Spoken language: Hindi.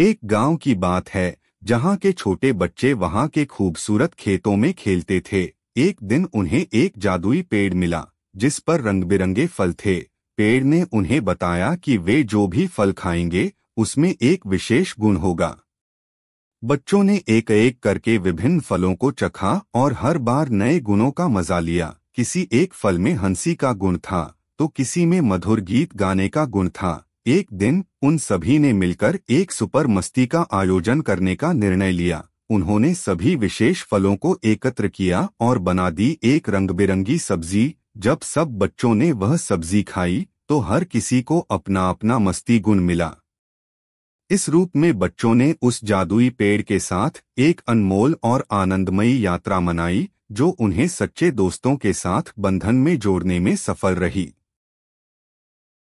एक गांव की बात है जहां के छोटे बच्चे वहां के खूबसूरत खेतों में खेलते थे एक दिन उन्हें एक जादुई पेड़ मिला जिस पर रंग बिरंगे फल थे पेड़ ने उन्हें बताया कि वे जो भी फल खाएंगे उसमें एक विशेष गुण होगा बच्चों ने एक एक करके विभिन्न फलों को चखा और हर बार नए गुणों का मजा लिया किसी एक फल में हंसी का गुण था तो किसी में मधुर गीत गाने का गुण था एक दिन उन सभी ने मिलकर एक सुपर मस्ती का आयोजन करने का निर्णय लिया उन्होंने सभी विशेष फलों को एकत्र किया और बना दी एक रंग बिरंगी सब्जी जब सब बच्चों ने वह सब्जी खाई तो हर किसी को अपना अपना मस्ती गुण मिला इस रूप में बच्चों ने उस जादुई पेड़ के साथ एक अनमोल और आनंदमयी यात्रा मनाई जो उन्हें सच्चे दोस्तों के साथ बंधन में जोड़ने में सफल रही